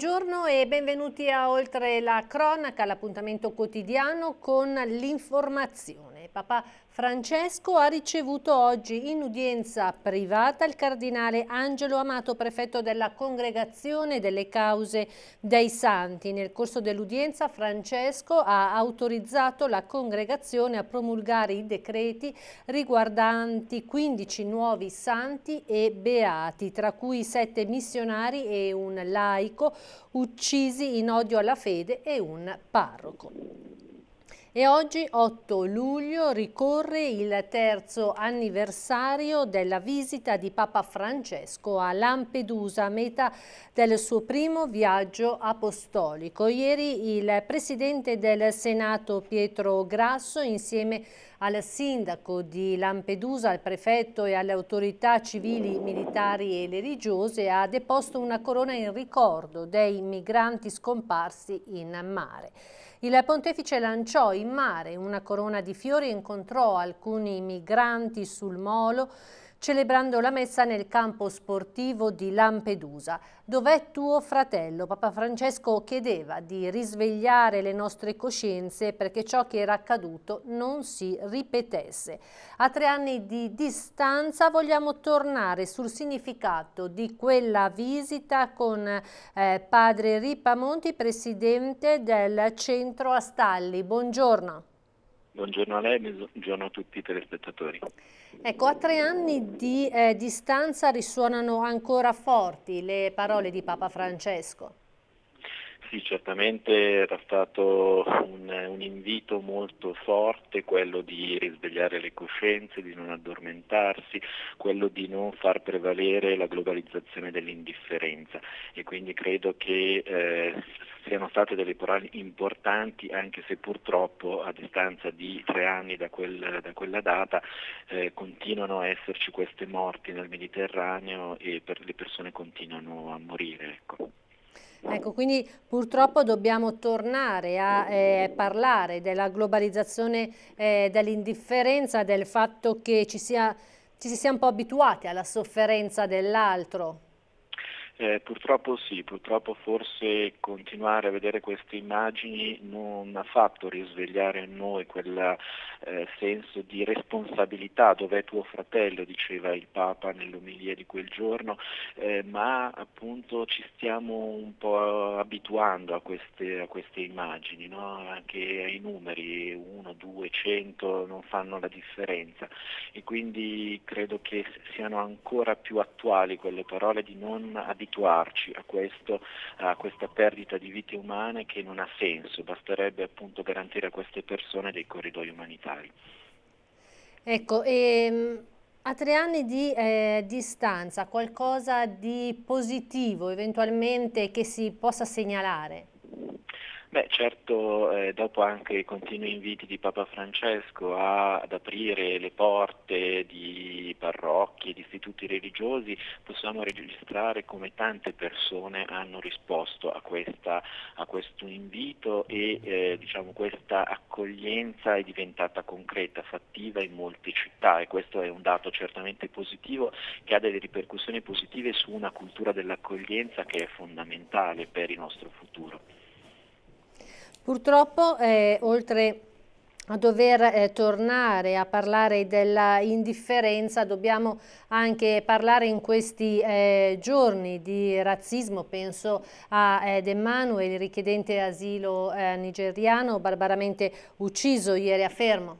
Buongiorno e benvenuti a Oltre la Cronaca, l'appuntamento quotidiano con l'informazione. Vaticana. Papa Francesco ha ricevuto oggi in udienza privata il cardinale Angelo Amato, prefetto della Congregazione delle Cause dei Santi. Nel corso dell'udienza Francesco ha autorizzato la Congregazione a promulgare i decreti riguardanti 15 nuovi santi e beati, tra cui sette missionari e un laico uccisi in odio alla fede e un parroco. E oggi 8 luglio ricorre il terzo anniversario della visita di Papa Francesco a Lampedusa, meta del suo primo viaggio apostolico. Ieri il presidente del Senato Pietro Grasso insieme al sindaco di Lampedusa, al prefetto e alle autorità civili, militari e religiose ha deposto una corona in ricordo dei migranti scomparsi in mare. Il pontefice lanciò in mare una corona di fiori e incontrò alcuni migranti sul molo celebrando la messa nel campo sportivo di Lampedusa. Dov'è tuo fratello? Papa Francesco chiedeva di risvegliare le nostre coscienze perché ciò che era accaduto non si ripetesse. A tre anni di distanza vogliamo tornare sul significato di quella visita con eh, padre Ripamonti, presidente del centro Astalli. Buongiorno. Buongiorno a lei, buongiorno a tutti i telespettatori. Ecco, a tre anni di eh, distanza risuonano ancora forti le parole di Papa Francesco. Sì, certamente era stato un, un invito molto forte quello di risvegliare le coscienze, di non addormentarsi, quello di non far prevalere la globalizzazione dell'indifferenza e quindi credo che eh, siano state delle parole importanti anche se purtroppo a distanza di tre anni da, quel, da quella data eh, continuano a esserci queste morti nel Mediterraneo e per, le persone continuano a morire. Ecco. Ecco, quindi purtroppo dobbiamo tornare a eh, parlare della globalizzazione, eh, dell'indifferenza, del fatto che ci, sia, ci si sia un po' abituati alla sofferenza dell'altro. Eh, purtroppo sì, purtroppo forse continuare a vedere queste immagini non ha fatto risvegliare in noi quel eh, senso di responsabilità, dov'è tuo fratello, diceva il Papa nell'omelia di quel giorno, eh, ma appunto ci stiamo un po' abituando a queste, a queste immagini, no? anche ai numeri, 1, 2, 100 non fanno la differenza e quindi credo che siano ancora più attuali quelle parole di non addic- abituarci a, questo, a questa perdita di vite umane che non ha senso, basterebbe appunto garantire a queste persone dei corridoi umanitari. Ecco, ehm, a tre anni di eh, distanza, qualcosa di positivo eventualmente che si possa segnalare? Beh, certo, eh, dopo anche i continui inviti di Papa Francesco a, ad aprire le porte di parrocchie, di istituti religiosi, possiamo registrare come tante persone hanno risposto a, questa, a questo invito e eh, diciamo, questa accoglienza è diventata concreta, fattiva in molte città e questo è un dato certamente positivo che ha delle ripercussioni positive su una cultura dell'accoglienza che è fondamentale per il nostro futuro. Purtroppo, eh, oltre a dover eh, tornare a parlare dell'indifferenza, dobbiamo anche parlare in questi eh, giorni di razzismo penso a ed eh, Emmanuel richiedente asilo eh, nigeriano barbaramente ucciso ieri a Fermo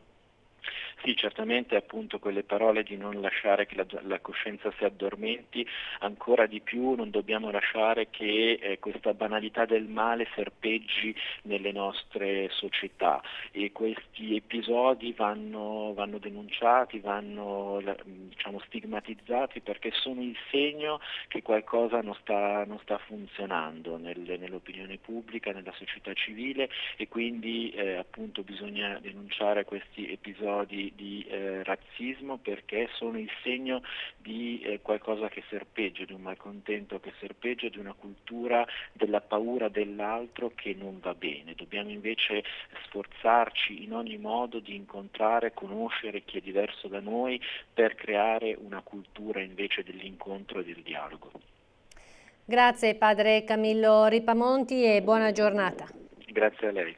sì, certamente appunto quelle parole di non lasciare che la, la coscienza si addormenti, ancora di più non dobbiamo lasciare che eh, questa banalità del male serpeggi nelle nostre società e questi episodi vanno, vanno denunciati, vanno diciamo, stigmatizzati perché sono il segno che qualcosa non sta, non sta funzionando nel, nell'opinione pubblica, nella società civile e quindi eh, appunto bisogna denunciare questi episodi di, eh, razzismo perché sono il segno di eh, qualcosa che serpeggia, di un malcontento che serpeggia, di una cultura della paura dell'altro che non va bene. Dobbiamo invece sforzarci in ogni modo di incontrare, conoscere chi è diverso da noi per creare una cultura invece dell'incontro e del dialogo. Grazie padre Camillo Ripamonti e buona giornata. Grazie a lei.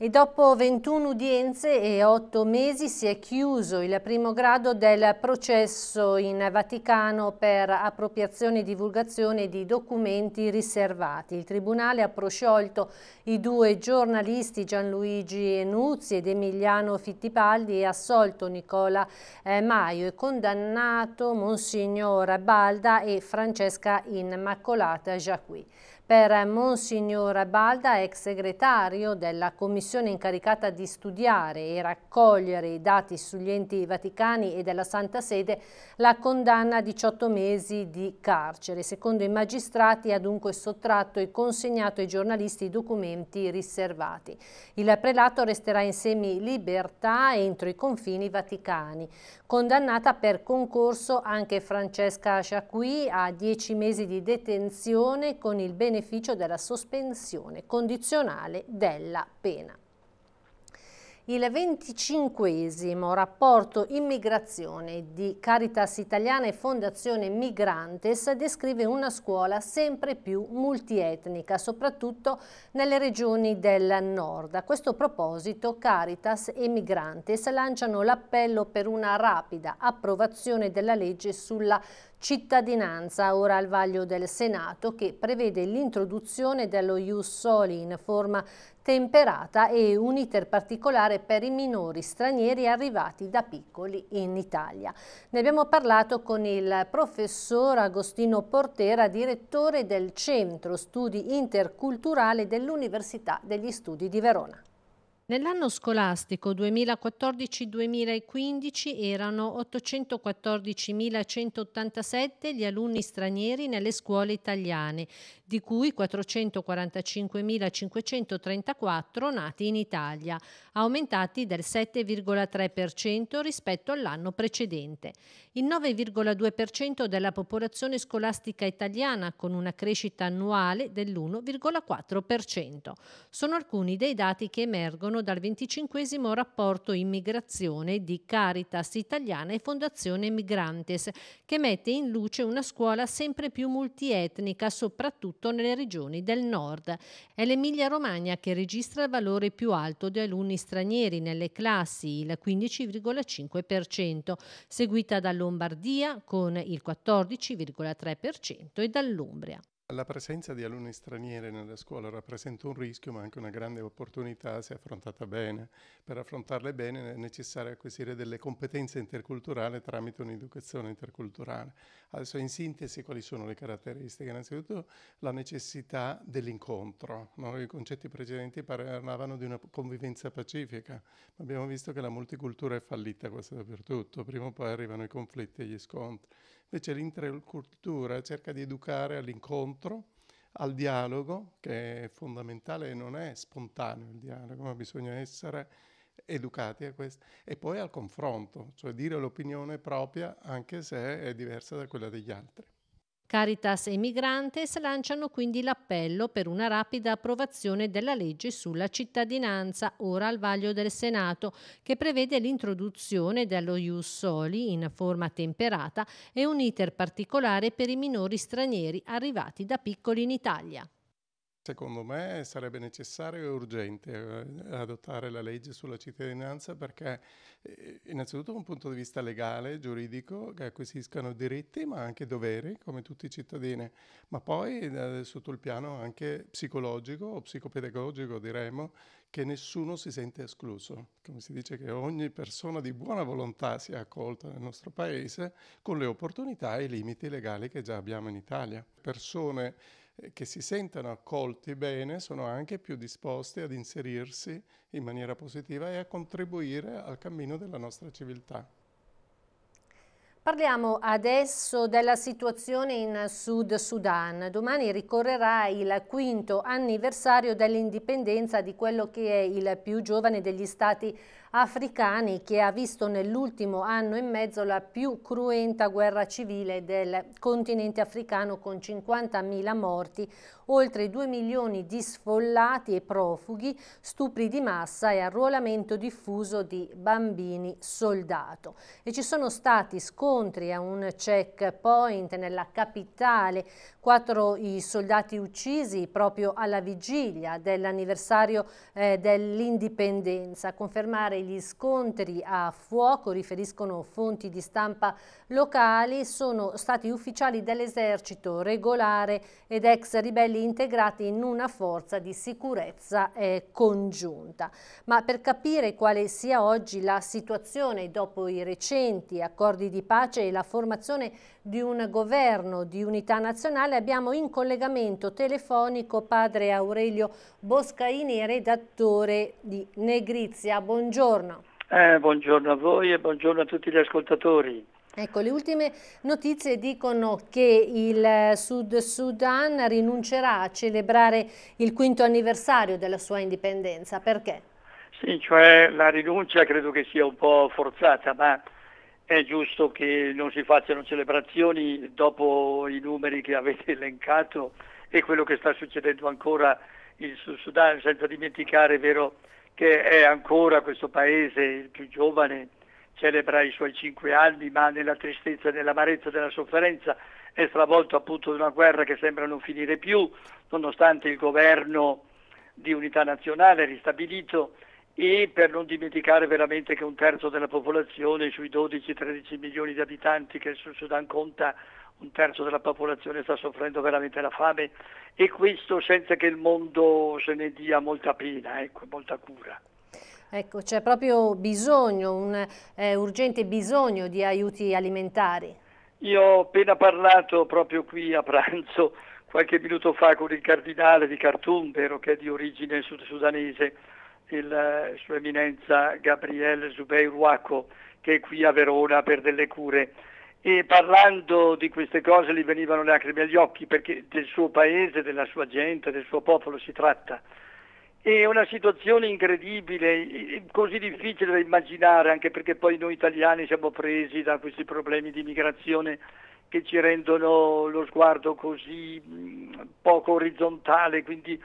E dopo 21 udienze e 8 mesi si è chiuso il primo grado del processo in Vaticano per appropriazione e divulgazione di documenti riservati. Il Tribunale ha prosciolto i due giornalisti Gianluigi Nuzzi ed Emiliano Fittipaldi e assolto Nicola eh, Maio e condannato Monsignor Balda e Francesca Immacolata Jacqui per Monsignor Balda, ex segretario della commissione incaricata di studiare e raccogliere i dati sugli enti vaticani e della Santa Sede, la condanna a 18 mesi di carcere. Secondo i magistrati ha dunque sottratto e consegnato ai giornalisti i documenti riservati. Il prelato resterà in semilibertà entro i confini vaticani. Condannata per concorso anche Francesca Sciacqui a 10 mesi di detenzione con il beneficio beneficio della sospensione condizionale della pena. Il venticinquesimo rapporto immigrazione di Caritas Italiana e Fondazione Migrantes descrive una scuola sempre più multietnica, soprattutto nelle regioni del nord. A questo proposito Caritas e Migrantes lanciano l'appello per una rapida approvazione della legge sulla Cittadinanza, ora al vaglio del Senato, che prevede l'introduzione dello Ius Soli in forma temperata e un iter particolare per i minori stranieri arrivati da piccoli in Italia. Ne abbiamo parlato con il professor Agostino Portera, direttore del Centro Studi Interculturale dell'Università degli Studi di Verona. Nell'anno scolastico 2014-2015 erano 814.187 gli alunni stranieri nelle scuole italiane, di cui 445.534 nati in Italia, aumentati del 7,3% rispetto all'anno precedente. Il 9,2% della popolazione scolastica italiana con una crescita annuale dell'1,4%. Sono alcuni dei dati che emergono dal 25 rapporto immigrazione di Caritas Italiana e Fondazione Migrantes, che mette in luce una scuola sempre più multietnica, soprattutto soprattutto nelle regioni del nord. È l'Emilia-Romagna che registra il valore più alto di alunni stranieri nelle classi, il 15,5%, seguita da Lombardia con il 14,3% e dall'Umbria. La presenza di alunni stranieri nella scuola rappresenta un rischio ma anche una grande opportunità se affrontata bene. Per affrontarle bene è necessario acquisire delle competenze interculturali tramite un'educazione interculturale. Adesso in sintesi quali sono le caratteristiche? Innanzitutto la necessità dell'incontro. No? I concetti precedenti parlavano di una convivenza pacifica, ma abbiamo visto che la multicultura è fallita quasi dappertutto. Prima o poi arrivano i conflitti e gli scontri. Invece l'intercultura cerca di educare all'incontro, al dialogo, che è fondamentale, non è spontaneo il dialogo, ma bisogna essere educati a questo, e poi al confronto, cioè dire l'opinione propria anche se è diversa da quella degli altri. Caritas e Migrantes lanciano quindi l'appello per una rapida approvazione della legge sulla cittadinanza, ora al vaglio del Senato, che prevede l'introduzione dello Ius Soli in forma temperata e un iter particolare per i minori stranieri arrivati da piccoli in Italia. Secondo me sarebbe necessario e urgente eh, adottare la legge sulla cittadinanza perché eh, innanzitutto da un punto di vista legale, giuridico, che acquisiscano diritti ma anche doveri come tutti i cittadini, ma poi eh, sotto il piano anche psicologico o psicopedagogico diremmo che nessuno si sente escluso, come si dice che ogni persona di buona volontà sia accolta nel nostro paese con le opportunità e i limiti legali che già abbiamo in Italia. Persone eh, che si sentano accolti bene sono anche più disposti ad inserirsi in maniera positiva e a contribuire al cammino della nostra civiltà. Parliamo adesso della situazione in Sud Sudan. Domani ricorrerà il quinto anniversario dell'indipendenza di quello che è il più giovane degli stati africani che ha visto nell'ultimo anno e mezzo la più cruenta guerra civile del continente africano con 50.000 morti, oltre 2 milioni di sfollati e profughi, stupri di massa e arruolamento diffuso di bambini soldato. E ci sono stati scontri a un checkpoint nella capitale, quattro i soldati uccisi proprio alla vigilia dell'anniversario eh, dell'indipendenza. Confermare evitare gli scontri a fuoco, riferiscono fonti di stampa locali, sono stati ufficiali dell'esercito regolare ed ex ribelli integrati in una forza di sicurezza eh, congiunta. Ma per capire quale sia oggi la situazione dopo i recenti accordi di pace e la formazione di un governo di unità nazionale abbiamo in collegamento telefonico padre Aurelio Boscaini, redattore di Negrizia. Buongiorno buongiorno. Eh, buongiorno a voi e buongiorno a tutti gli ascoltatori. Ecco, le ultime notizie dicono che il Sud Sudan rinuncerà a celebrare il quinto anniversario della sua indipendenza. Perché? Sì, cioè la rinuncia credo che sia un po' forzata, ma è giusto che non si facciano celebrazioni dopo i numeri che avete elencato e quello che sta succedendo ancora in Sud Sudan, senza dimenticare, vero, che è ancora questo paese il più giovane, celebra i suoi cinque anni, ma nella tristezza, nell'amarezza, della sofferenza è stravolto appunto da una guerra che sembra non finire più, nonostante il governo di unità nazionale ristabilito e per non dimenticare veramente che un terzo della popolazione, sui 12-13 milioni di abitanti che il Sud Sudan conta, un terzo della popolazione sta soffrendo veramente la fame e questo senza che il mondo se ne dia molta pena, ecco, molta cura. Ecco, c'è proprio bisogno, un eh, urgente bisogno di aiuti alimentari. Io ho appena parlato proprio qui a pranzo, qualche minuto fa, con il cardinale di Khartoum, vero, che è di origine sud-sudanese, il eh, suo Eminenza Gabriele Zubeir Wacco, che è qui a Verona per delle cure e parlando di queste cose gli venivano le lacrime agli occhi perché del suo paese, della sua gente, del suo popolo si tratta. È una situazione incredibile, così difficile da immaginare, anche perché poi noi italiani siamo presi da questi problemi di migrazione che ci rendono lo sguardo così poco orizzontale, quindi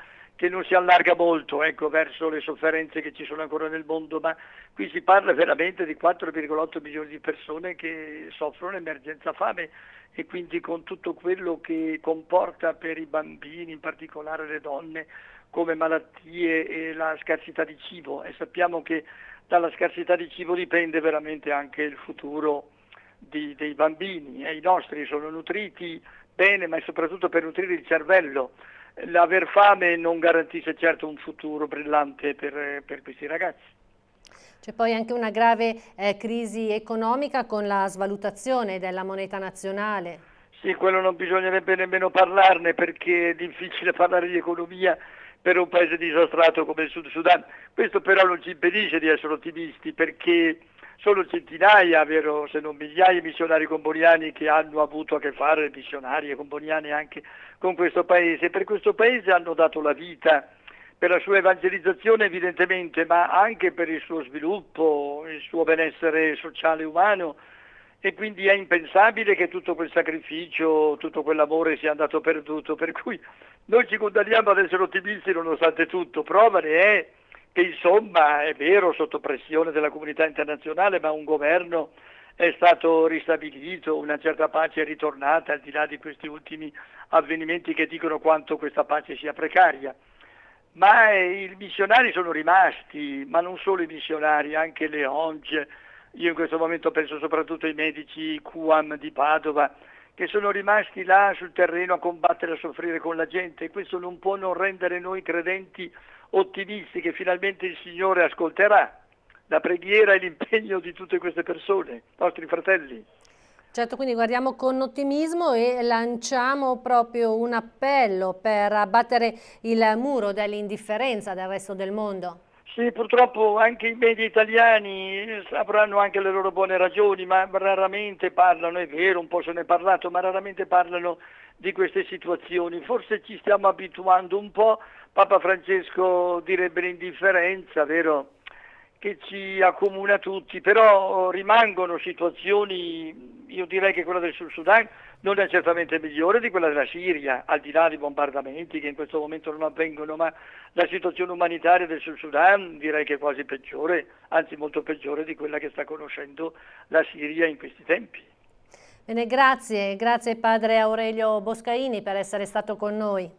che non si allarga molto ecco, verso le sofferenze che ci sono ancora nel mondo, ma qui si parla veramente di 4,8 milioni di persone che soffrono emergenza fame e quindi con tutto quello che comporta per i bambini, in particolare le donne, come malattie e la scarsità di cibo e sappiamo che dalla scarsità di cibo dipende veramente anche il futuro di, dei bambini e i nostri sono nutriti bene ma soprattutto per nutrire il cervello l'aver fame non garantisce certo un futuro brillante per, per questi ragazzi. C'è poi anche una grave eh, crisi economica con la svalutazione della moneta nazionale. Sì, quello non bisognerebbe nemmeno parlarne perché è difficile parlare di economia per un paese disastrato come il Sud Sudan. Questo però non ci impedisce di essere ottimisti perché sono centinaia, vero, se non migliaia di missionari comboniani che hanno avuto a che fare, missionari e comboniani anche con questo paese. Per questo paese hanno dato la vita, per la sua evangelizzazione evidentemente, ma anche per il suo sviluppo, il suo benessere sociale e umano. E quindi è impensabile che tutto quel sacrificio, tutto quell'amore sia andato perduto. Per cui noi ci condanniamo ad essere ottimisti nonostante tutto. Prova ne è che insomma è vero sotto pressione della comunità internazionale, ma un governo è stato ristabilito, una certa pace è ritornata al di là di questi ultimi avvenimenti che dicono quanto questa pace sia precaria. Ma eh, i missionari sono rimasti, ma non solo i missionari, anche le ONG, io in questo momento penso soprattutto ai medici QAM di Padova, che sono rimasti là sul terreno a combattere e a soffrire con la gente e questo non può non rendere noi credenti ottimisti che finalmente il Signore ascolterà la preghiera e l'impegno di tutte queste persone, nostri fratelli. Certo, quindi guardiamo con ottimismo e lanciamo proprio un appello per abbattere il muro dell'indifferenza del resto del mondo. Sì, purtroppo anche i media italiani eh, avranno anche le loro buone ragioni, ma raramente parlano, è vero, un po' se ne è parlato, ma raramente parlano di queste situazioni. Forse ci stiamo abituando un po', Papa Francesco direbbe l'indifferenza, vero? che ci accomuna tutti, però rimangono situazioni, io direi che quella del Sud Sudan non è certamente migliore di quella della Siria, al di là dei bombardamenti che in questo momento non avvengono, ma la situazione umanitaria del Sud Sudan direi che è quasi peggiore, anzi molto peggiore di quella che sta conoscendo la Siria in questi tempi. Bene, grazie, grazie padre Aurelio Boscaini per essere stato con noi.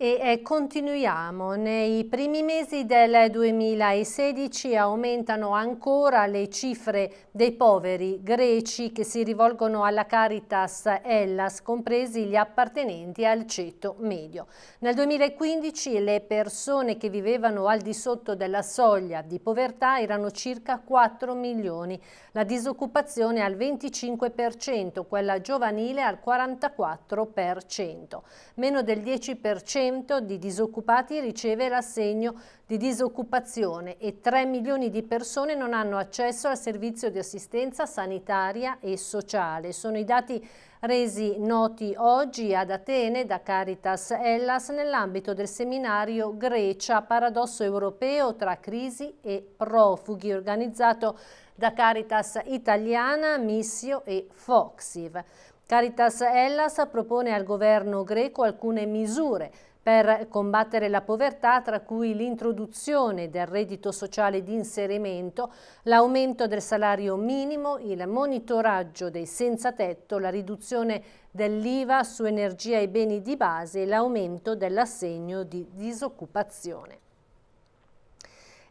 E eh, continuiamo, nei primi mesi del 2016 aumentano ancora le cifre dei poveri greci che si rivolgono alla Caritas Hellas, compresi gli appartenenti al ceto medio. Nel 2015 le persone che vivevano al di sotto della soglia di povertà erano circa 4 milioni, la disoccupazione al 25%, quella giovanile al 44%, meno del 10% cento di disoccupati riceve l'assegno di disoccupazione e 3 milioni di persone non hanno accesso al servizio di assistenza sanitaria e sociale. Sono i dati resi noti oggi ad Atene da Caritas Hellas nell'ambito del seminario Grecia Paradosso Europeo tra crisi e profughi organizzato da Caritas Italiana, Missio e Foxiv. Caritas Hellas propone al governo greco alcune misure per combattere la povertà, tra cui l'introduzione del reddito sociale di inserimento, l'aumento del salario minimo, il monitoraggio dei senza tetto, la riduzione dell'IVA su energia e beni di base e l'aumento dell'assegno di disoccupazione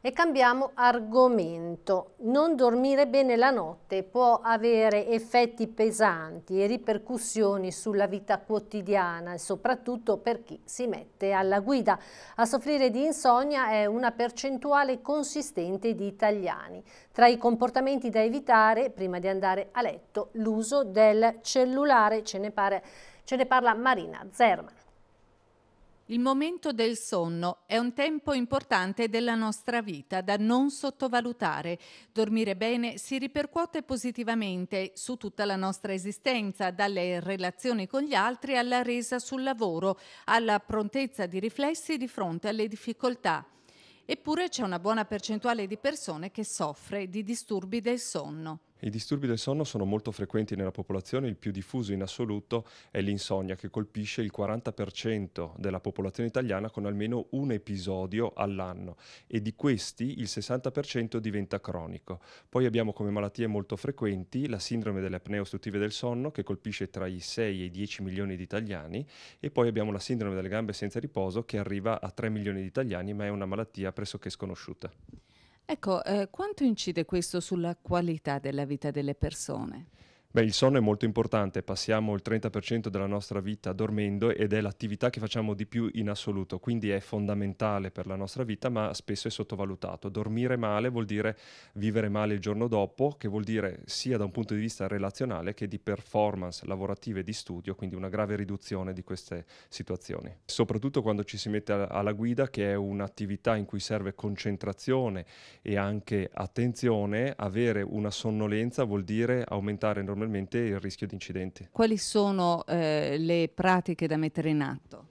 e cambiamo argomento. Non dormire bene la notte può avere effetti pesanti e ripercussioni sulla vita quotidiana soprattutto per chi si mette alla guida. A soffrire di insonnia è una percentuale consistente di italiani. Tra i comportamenti da evitare, prima di andare a letto, l'uso del cellulare, ce ne, pare, ce ne parla Marina Zerman. Il momento del sonno è un tempo importante della nostra vita da non sottovalutare. Dormire bene si ripercuote positivamente su tutta la nostra esistenza, dalle relazioni con gli altri alla resa sul lavoro, alla prontezza di riflessi di fronte alle difficoltà. Eppure c'è una buona percentuale di persone che soffre di disturbi del sonno. I disturbi del sonno sono molto frequenti nella popolazione, il più diffuso in assoluto è l'insonnia che colpisce il 40% della popolazione italiana con almeno un episodio all'anno e di questi il 60% diventa cronico. Poi abbiamo come malattie molto frequenti la sindrome delle apnee ostruttive del sonno che colpisce tra i 6 e i 10 milioni di italiani e poi abbiamo la sindrome delle gambe senza riposo che arriva a 3 milioni di italiani ma è una malattia pressoché sconosciuta. Ecco, eh, quanto incide questo sulla qualità della vita delle persone? Beh, il sonno è molto importante, passiamo il 30% della nostra vita dormendo ed è l'attività che facciamo di più in assoluto, quindi è fondamentale per la nostra vita, ma spesso è sottovalutato. Dormire male vuol dire vivere male il giorno dopo, che vuol dire sia da un punto di vista relazionale che di performance lavorative e di studio, quindi una grave riduzione di queste situazioni. Soprattutto quando ci si mette alla guida, che è un'attività in cui serve concentrazione e anche attenzione, avere una sonnolenza vuol dire aumentare enormemente naturalmente il rischio di incidenti. Quali sono eh, le pratiche da mettere in atto?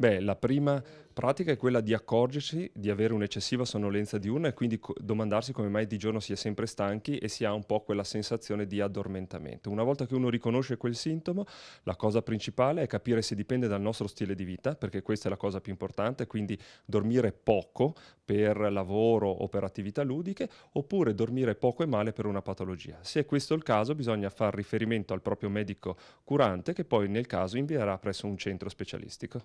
Beh, la prima pratica è quella di accorgersi di avere un'eccessiva sonnolenza diurna e quindi co- domandarsi come mai di giorno si è sempre stanchi e si ha un po' quella sensazione di addormentamento. Una volta che uno riconosce quel sintomo, la cosa principale è capire se dipende dal nostro stile di vita, perché questa è la cosa più importante, quindi dormire poco per lavoro o per attività ludiche, oppure dormire poco e male per una patologia. Se è questo il caso, bisogna far riferimento al proprio medico curante che poi nel caso invierà presso un centro specialistico.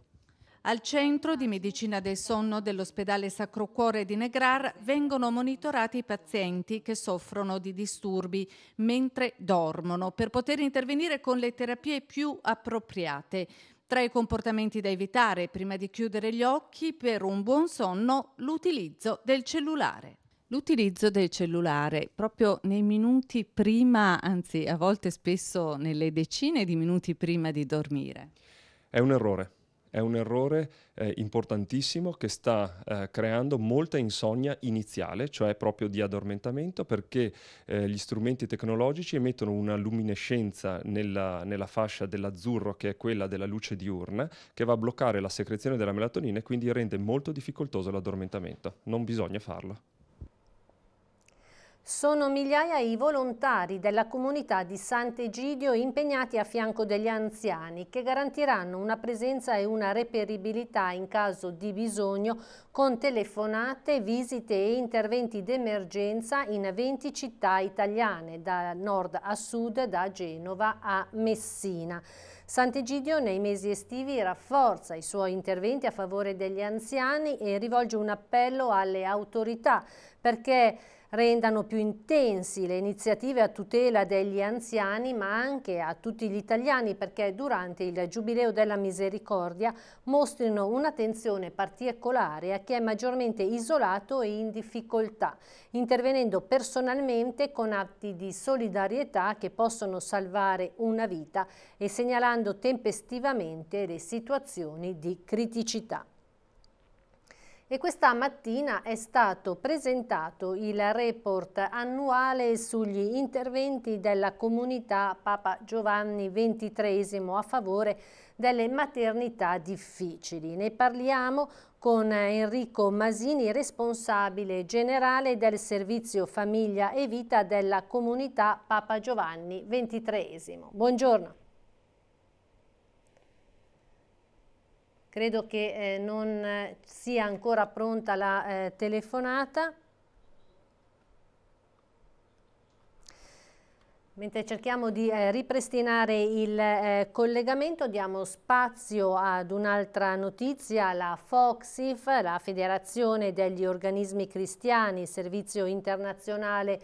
Al centro di medicina del sonno dell'ospedale Sacro Cuore di Negrar vengono monitorati i pazienti che soffrono di disturbi mentre dormono per poter intervenire con le terapie più appropriate. Tra i comportamenti da evitare prima di chiudere gli occhi per un buon sonno l'utilizzo del cellulare. L'utilizzo del cellulare proprio nei minuti prima, anzi a volte spesso nelle decine di minuti prima di dormire. È un errore è un errore eh, importantissimo che sta eh, creando molta insonnia iniziale, cioè proprio di addormentamento, perché eh, gli strumenti tecnologici emettono una luminescenza nella, nella fascia dell'azzurro, che è quella della luce diurna, che va a bloccare la secrezione della melatonina e quindi rende molto difficoltoso l'addormentamento. Non bisogna farlo. Sono migliaia i volontari della comunità di Sant'Egidio impegnati a fianco degli anziani che garantiranno una presenza e una reperibilità in caso di bisogno con telefonate, visite e interventi d'emergenza in 20 città italiane, da nord a sud, da Genova a Messina. Sant'Egidio nei mesi estivi rafforza i suoi interventi a favore degli anziani e rivolge un appello alle autorità perché rendano più intensi le iniziative a tutela degli anziani ma anche a tutti gli italiani perché durante il Giubileo della Misericordia mostrino un'attenzione particolare a chi è maggiormente isolato e in difficoltà, intervenendo personalmente con atti di solidarietà che possono salvare una vita e segnalando tempestivamente le situazioni di criticità e questa mattina è stato presentato il report annuale sugli interventi della comunità Papa Giovanni XXIII a favore delle maternità difficili. Ne parliamo con Enrico Masini, responsabile generale del servizio famiglia e vita della comunità Papa Giovanni XXIII. Buongiorno. Credo che eh, non sia ancora pronta la eh, telefonata. Mentre cerchiamo di eh, ripristinare il eh, collegamento diamo spazio ad un'altra notizia, la FOXIF, la Federazione degli Organismi Cristiani, Servizio Internazionale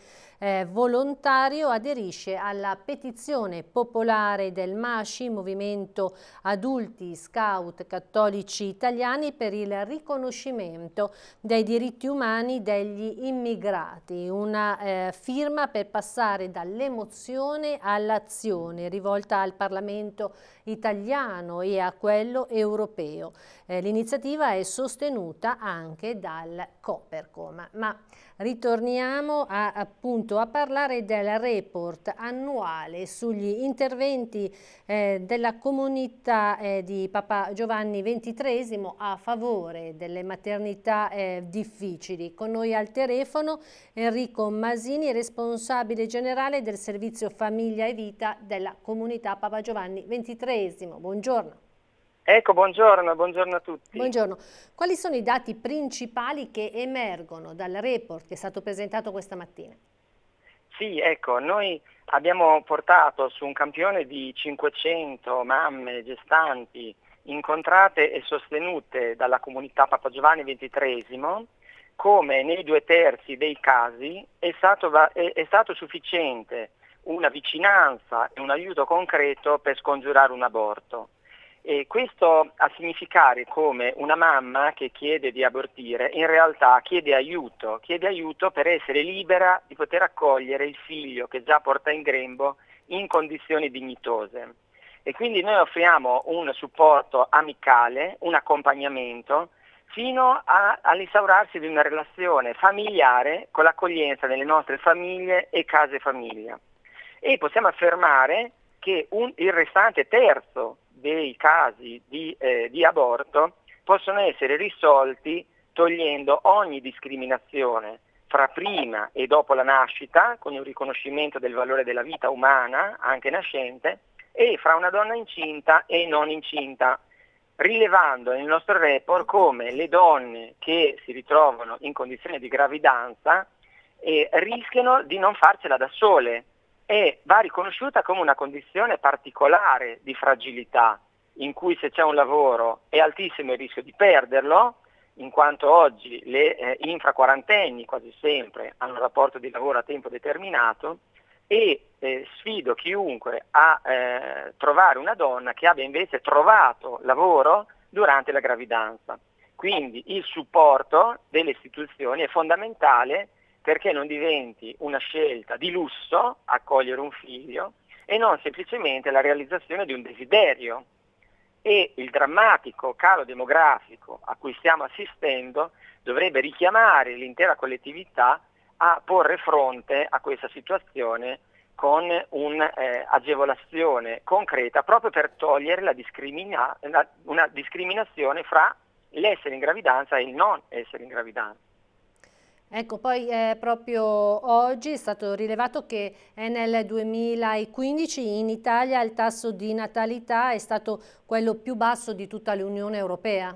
eh, volontario aderisce alla petizione popolare del MASCI, Movimento Adulti Scout Cattolici Italiani, per il riconoscimento dei diritti umani degli immigrati. Una eh, firma per passare dall'emozione all'azione rivolta al Parlamento italiano e a quello europeo. Eh, l'iniziativa è sostenuta anche dal Copercom. Ma ritorniamo a, appunto a parlare del report annuale sugli interventi eh, della comunità eh, di Papa Giovanni XXIII a favore delle maternità eh, difficili. Con noi al telefono Enrico Masini, responsabile generale del servizio famiglia e vita della comunità Papa Giovanni XXIII. Buongiorno. Ecco, buongiorno, buongiorno, a tutti. Buongiorno. Quali sono i dati principali che emergono dal report che è stato presentato questa mattina? Sì, ecco, noi abbiamo portato su un campione di 500 mamme gestanti incontrate e sostenute dalla comunità Papa Giovanni XXIII come nei due terzi dei casi è stato, è, è stato sufficiente una vicinanza e un aiuto concreto per scongiurare un aborto. E questo a significare come una mamma che chiede di abortire in realtà chiede aiuto, chiede aiuto per essere libera di poter accogliere il figlio che già porta in grembo in condizioni dignitose. E quindi noi offriamo un supporto amicale, un accompagnamento, fino a, all'instaurarsi di una relazione familiare con l'accoglienza delle nostre famiglie e case famiglia. E possiamo affermare che un, il restante terzo dei casi di, eh, di aborto possono essere risolti togliendo ogni discriminazione fra prima e dopo la nascita, con il riconoscimento del valore della vita umana, anche nascente, e fra una donna incinta e non incinta, rilevando nel nostro report come le donne che si ritrovano in condizione di gravidanza eh, rischiano di non farcela da sole, e va riconosciuta come una condizione particolare di fragilità in cui se c'è un lavoro è altissimo il rischio di perderlo, in quanto oggi le eh, infraquarantenni quasi sempre hanno un rapporto di lavoro a tempo determinato e eh, sfido chiunque a eh, trovare una donna che abbia invece trovato lavoro durante la gravidanza. Quindi il supporto delle istituzioni è fondamentale perché non diventi una scelta di lusso accogliere un figlio e non semplicemente la realizzazione di un desiderio. E il drammatico calo demografico a cui stiamo assistendo dovrebbe richiamare l'intera collettività a porre fronte a questa situazione con un'agevolazione eh, concreta proprio per togliere la discrimina- una discriminazione fra l'essere in gravidanza e il non essere in gravidanza. Ecco, poi eh, proprio oggi è stato rilevato che è nel 2015 in Italia il tasso di natalità è stato quello più basso di tutta l'Unione Europea.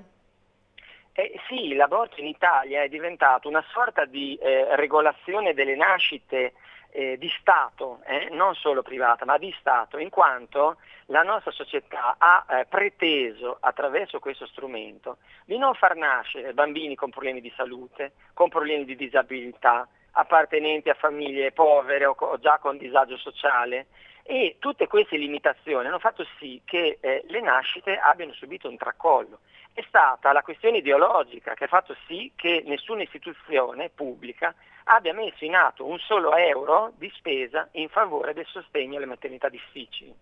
Eh, sì, l'aborto in Italia è diventato una sorta di eh, regolazione delle nascite eh, di Stato, eh, non solo privata, ma di Stato, in quanto la nostra società ha eh, preteso attraverso questo strumento di non far nascere bambini con problemi di salute, con problemi di disabilità, appartenenti a famiglie povere o, co- o già con disagio sociale, e tutte queste limitazioni hanno fatto sì che eh, le nascite abbiano subito un tracollo. È stata la questione ideologica che ha fatto sì che nessuna istituzione pubblica abbia messo in atto un solo euro di spesa in favore del sostegno alle maternità difficili.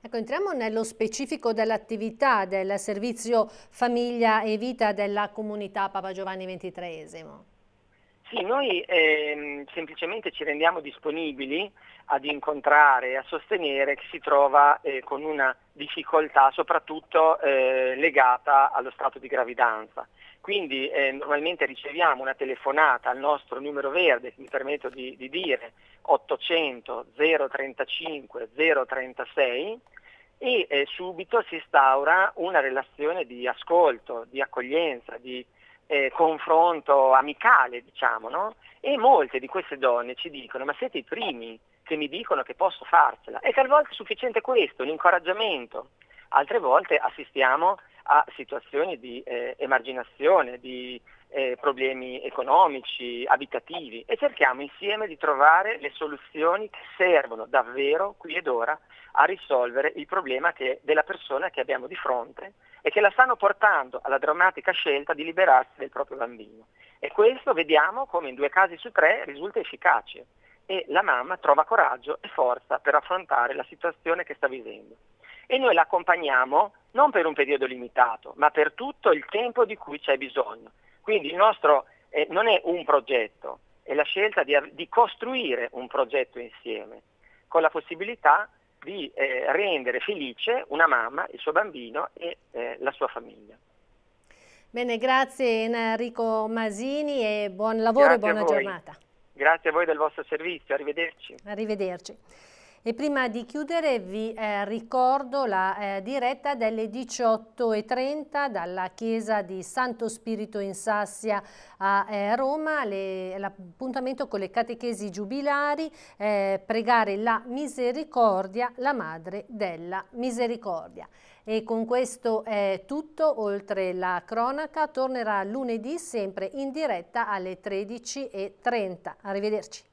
Ecco, entriamo nello specifico dell'attività del servizio famiglia e vita della comunità Papa Giovanni XXIII. Sì, noi ehm, semplicemente ci rendiamo disponibili ad incontrare e a sostenere chi si trova eh, con una difficoltà soprattutto eh, legata allo stato di gravidanza. Quindi eh, normalmente riceviamo una telefonata al nostro numero verde, mi permetto di, di dire 800 035 036 e eh, subito si instaura una relazione di ascolto, di accoglienza, di eh, confronto amicale, diciamo, no? E molte di queste donne ci dicono, ma siete i primi che mi dicono che posso farcela. E talvolta è sufficiente questo, l'incoraggiamento. Altre volte assistiamo a situazioni di eh, emarginazione, di eh, problemi economici, abitativi e cerchiamo insieme di trovare le soluzioni che servono davvero qui ed ora a risolvere il problema che, della persona che abbiamo di fronte e che la stanno portando alla drammatica scelta di liberarsi del proprio bambino. E questo vediamo come in due casi su tre risulta efficace e la mamma trova coraggio e forza per affrontare la situazione che sta vivendo. E noi l'accompagniamo non per un periodo limitato, ma per tutto il tempo di cui c'è bisogno. Quindi il nostro eh, non è un progetto, è la scelta di, di, costruire un progetto insieme, con la possibilità di eh, rendere felice una mamma, il suo bambino e eh, la sua famiglia. Bene, grazie Enrico Masini e buon lavoro grazie e buona giornata. Grazie a voi del vostro servizio, arrivederci. Arrivederci. E prima di chiudere vi eh, ricordo la eh, diretta delle 18.30 dalla chiesa di Santo Spirito in Sassia a eh, Roma, l'appuntamento con le catechesi giubilari, eh, pregare la misericordia, la madre della misericordia. E con questo è tutto, oltre la cronaca tornerà lunedì sempre in diretta alle 13.30. Arrivederci.